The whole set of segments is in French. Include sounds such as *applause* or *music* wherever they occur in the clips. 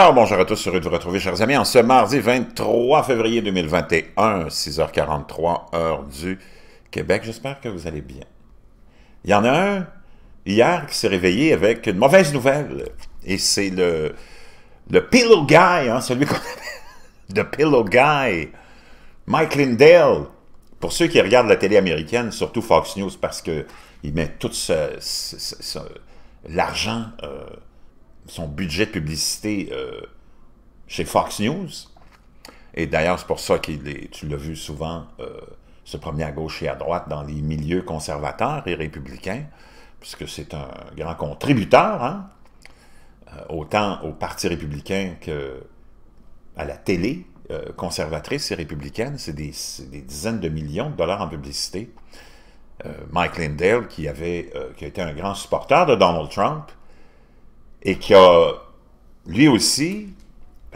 Alors, bonjour à tous, heureux de vous retrouver, chers amis, en ce mardi 23 février 2021, 6h43, heure du Québec. J'espère que vous allez bien. Il y en a un, hier, qui s'est réveillé avec une mauvaise nouvelle, et c'est le, le Pillow Guy, hein, celui qu'on appelle The Pillow Guy, Mike Lindell. Pour ceux qui regardent la télé américaine, surtout Fox News, parce qu'il met tout ce, l'argent... Euh, son budget de publicité euh, chez Fox News. Et d'ailleurs, c'est pour ça que tu l'as vu souvent euh, se promener à gauche et à droite dans les milieux conservateurs et républicains, puisque c'est un grand contributeur, hein, euh, autant au Parti républicain que à la télé conservatrice et républicaine. C'est des, dizaines de millions de dollars en publicité. Mike Lindell, qui, avait, qui a été un grand supporter de Donald Trump, et qui a lui aussi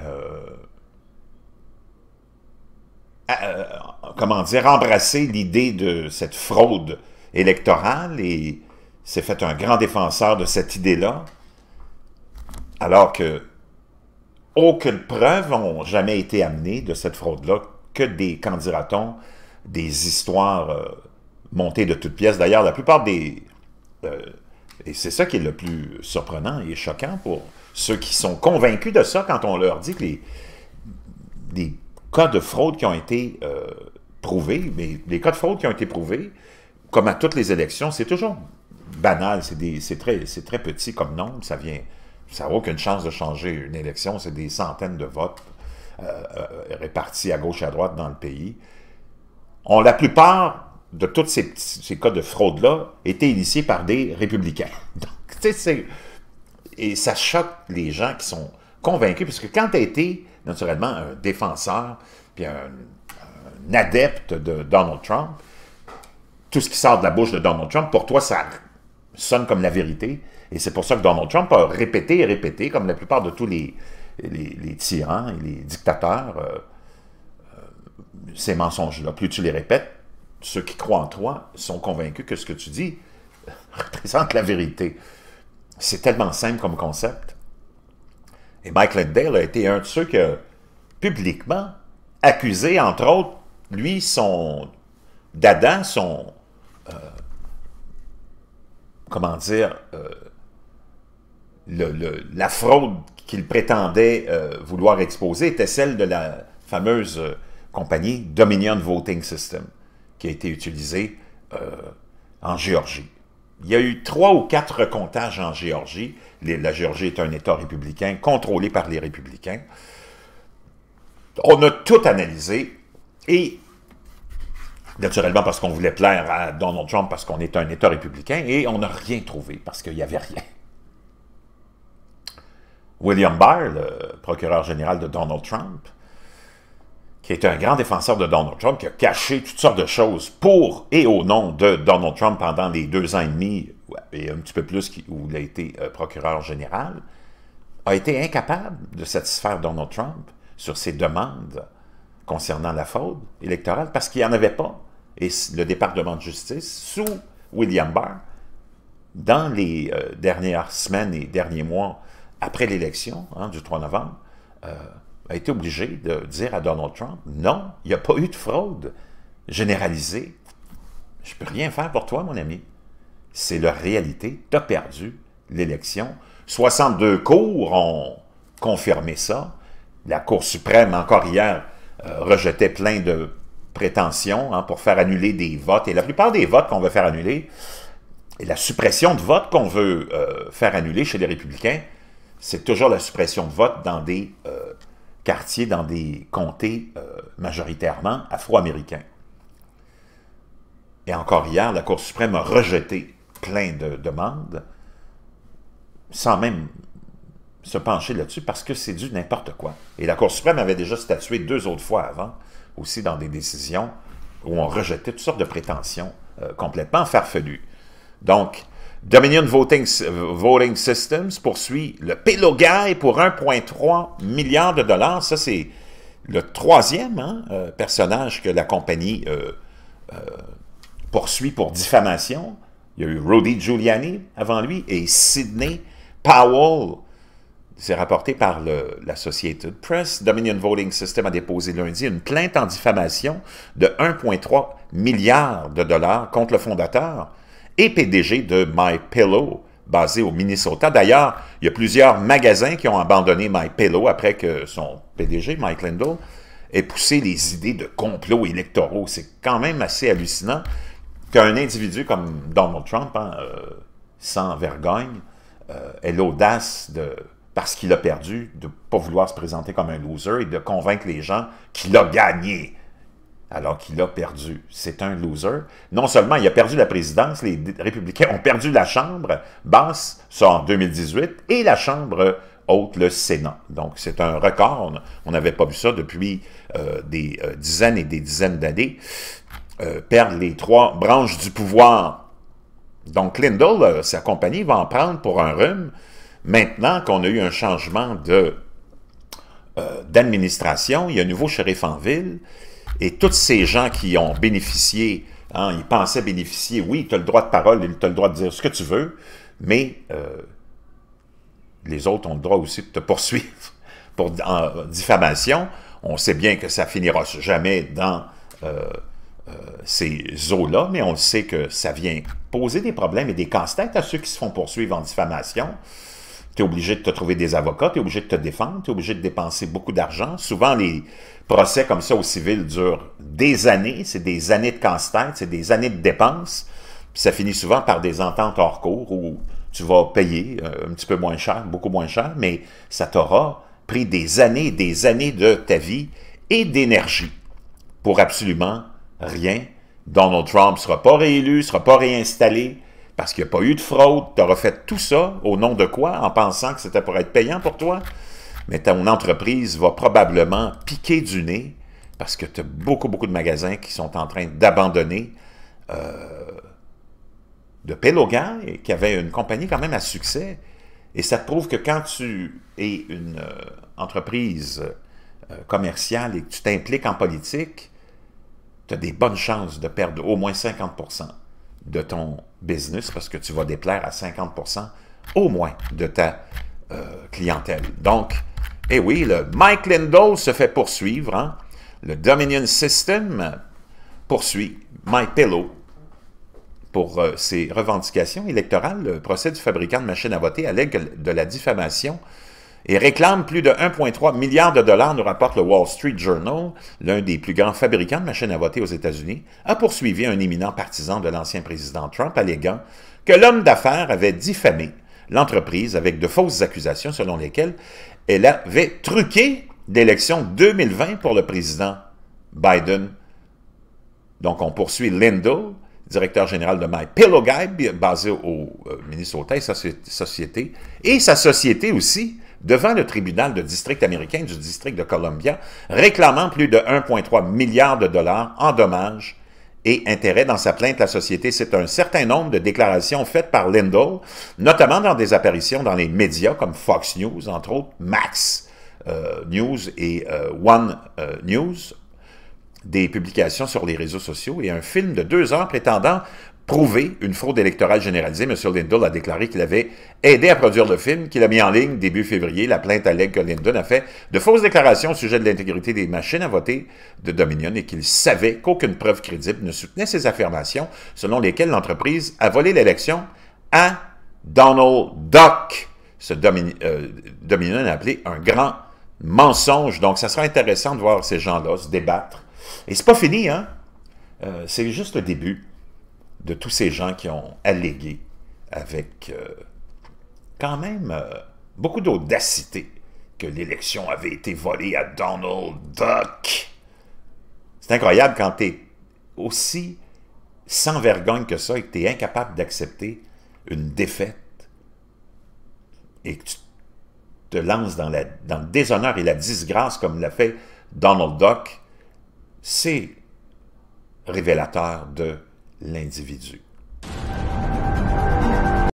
euh, euh, comment dire, embrassé l'idée de cette fraude électorale et s'est fait un grand défenseur de cette idée-là, alors que aucune preuve n'a jamais été amenée de cette fraude-là, que des, candidats dira des histoires euh, montées de toutes pièces. D'ailleurs, la plupart des et c'est ça qui est le plus surprenant et choquant pour ceux qui sont convaincus de ça quand on leur dit que les, cas de fraude qui ont été euh, prouvés, mais les cas de fraude qui ont été prouvés, comme à toutes les élections, c'est toujours banal, c'est très, très petit comme nombre, ça vient, ça n'a aucune chance de changer une élection, c'est des centaines de votes euh, euh, répartis à gauche et à droite dans le pays. On, la plupart de tous ces, cas de fraude-là étaient initiés par des républicains. *laughs* Et ça choque les gens qui sont convaincus, parce que quand tu as été, naturellement, un défenseur, puis un, adepte de Donald Trump, tout ce qui sort de la bouche de Donald Trump, pour toi, ça sonne comme la vérité. Et c'est pour ça que Donald Trump a répété et répété, comme la plupart de tous les, tyrans et les dictateurs, euh, euh, ces mensonges-là. Plus tu les répètes, ceux qui croient en toi sont convaincus que ce que tu dis *laughs* représente la vérité. C'est tellement simple comme concept. Et Michael Lindale a été un de ceux qui a publiquement accusé, entre autres, lui, son d'Adam, son euh, comment dire euh, la fraude qu'il prétendait euh, vouloir exposer était celle de la fameuse compagnie Dominion Voting System qui a été utilisé euh, en Géorgie. Il y a eu trois ou quatre comptages en Géorgie. la Géorgie est un État républicain contrôlé par les républicains. On a tout analysé et, naturellement, parce qu'on voulait plaire à Donald Trump, parce qu'on est un État républicain, et on n'a rien trouvé parce qu'il n'y avait rien. William Barr, le procureur général de Donald Trump, qui est un grand défenseur de Donald Trump, qui a caché toutes sortes de choses pour et au nom de Donald Trump pendant les deux ans et demi, et un petit peu plus, où il a été euh, procureur général, a été incapable de satisfaire Donald Trump sur ses demandes concernant la fraude électorale parce qu'il n'y en avait pas. Et le département de justice, sous William Barr, dans les euh, dernières semaines et derniers mois après l'élection hein, du 3 novembre, euh, a été obligé de dire à Donald Trump, non, il n'y a pas eu de fraude généralisée. Je ne peux rien faire pour toi, mon ami. C'est la réalité. Tu as perdu l'élection. 62 cours ont confirmé ça. La Cour suprême, encore hier, euh, rejetait plein de prétentions hein, pour faire annuler des votes. Et la plupart des votes qu'on veut faire annuler, et la suppression de votes qu'on veut euh, faire annuler chez les républicains, c'est toujours la suppression de votes dans des euh, quartiers dans des comtés euh, majoritairement afro-américains. Et encore hier, la Cour suprême a rejeté plein de demandes sans même se pencher là-dessus parce que c'est du n'importe quoi. Et la Cour suprême avait déjà statué deux autres fois avant, aussi dans des décisions où on rejetait toutes sortes de prétentions euh, complètement farfelues. Donc, Dominion Voting, Systems poursuit le Guy pour 1,3 milliard de dollars. Ça, c'est le troisième hein, euh, personnage que la compagnie euh, euh, poursuit pour diffamation. Il y a eu Rudy Giuliani avant lui et Sidney Powell. C'est rapporté par l'Associated Press. Dominion Voting System a déposé lundi une plainte en diffamation de 1,3 milliard de dollars contre le fondateur et PDG de MyPillow, basé au Minnesota. D'ailleurs, il y a plusieurs magasins qui ont abandonné MyPillow après que son PDG, Mike Lindell, ait poussé les idées de complots électoraux. C'est quand même assez hallucinant qu'un individu comme Donald Trump, hein, euh, sans vergogne, euh, ait l'audace de parce qu'il a perdu, de ne pas vouloir se présenter comme un loser et de convaincre les gens qu'il a gagné alors qu'il a perdu. C'est un loser. Non seulement il a perdu la présidence, les républicains ont perdu la Chambre basse, ça en 2018, et la Chambre haute, le Sénat. Donc c'est un record. On n'avait pas vu ça depuis euh, des euh, dizaines et des dizaines d'années. Euh, perdre les trois branches du pouvoir. Donc Lindell, sa compagnie, va en prendre pour un rhume maintenant qu'on a eu un changement d'administration. il y a un nouveau shérif en ville et tous ces gens qui ont bénéficié, hein, ils pensaient bénéficier, oui, tu as le droit de parole, tu as le droit de dire ce que tu veux, mais euh, les autres ont le droit aussi de te poursuivre *laughs* pour en, diffamation. On sait bien que ça finira jamais dans euh, euh, ces eaux-là, mais on sait que ça vient poser des problèmes et des casse-têtes à ceux qui se font poursuivre en diffamation tu es obligé de te trouver des avocats, tu es obligé de te défendre, tu es obligé de dépenser beaucoup d'argent. Souvent, les procès comme ça au civil durent des années, c'est des années de casse-tête, c'est des années de dépenses, ça finit souvent par des ententes hors cours où tu vas payer euh, un petit peu moins cher, beaucoup moins cher, mais ça t'aura pris des années des années de ta vie et d'énergie pour absolument rien. Donald Trump ne sera pas réélu, sera pas réinstallé, parce qu'il n'y a pas eu de fraude, tu as fait tout ça au nom de quoi? En pensant que c'était pour être payant pour toi? Mais ton entreprise va probablement piquer du nez parce que tu as beaucoup, beaucoup de magasins qui sont en train d'abandonner euh, de pélogare qui avait une compagnie quand même à succès. Et ça te prouve que quand tu es une euh, entreprise euh, commerciale et que tu t'impliques en politique, tu as des bonnes chances de perdre au moins 50 de ton business parce que tu vas déplaire à 50% au moins de ta euh, clientèle. Donc, eh oui, le Mike Lindell se fait poursuivre. Hein. Le Dominion System poursuit Mike Pillow pour euh, ses revendications électorales. Le procès du fabricant de machines à voter allègue de la diffamation et réclame plus de 1,3 milliard de dollars, nous rapporte le Wall Street Journal, l'un des plus grands fabricants de machines à voter aux États-Unis, a poursuivi un éminent partisan de l'ancien président Trump alléguant que l'homme d'affaires avait diffamé l'entreprise avec de fausses accusations selon lesquelles elle avait truqué l'élection 2020 pour le président Biden. Donc on poursuit Lindo, directeur général de My Pillow basé au euh, Minnesota, et sa société, et sa société aussi, devant le tribunal de district américain du district de Columbia, réclamant plus de 1,3 milliard de dollars en dommages et intérêts dans sa plainte. à La société, c'est un certain nombre de déclarations faites par Lindell, notamment dans des apparitions dans les médias comme Fox News, entre autres, Max euh, News et euh, One euh, News, des publications sur les réseaux sociaux et un film de deux ans prétendant prouver une fraude électorale généralisée, M. Lindell a déclaré qu'il avait aidé à produire le film qu'il a mis en ligne début février. La plainte allègue que Lindell a fait de fausses déclarations au sujet de l'intégrité des machines à voter de Dominion et qu'il savait qu'aucune preuve crédible ne soutenait ses affirmations selon lesquelles l'entreprise a volé l'élection à Donald Duck. Ce euh, Dominion, a appelé un grand mensonge. Donc, ça sera intéressant de voir ces gens-là se débattre. Et c'est pas fini, hein? Euh, c'est juste le début de tous ces gens qui ont allégué avec euh, quand même euh, beaucoup d'audacité que l'élection avait été volée à Donald Duck. C'est incroyable quand tu es aussi sans vergogne que ça et que tu es incapable d'accepter une défaite et que tu te lances dans, dans le déshonneur et la disgrâce comme l'a fait Donald Duck, c'est révélateur de l'individu.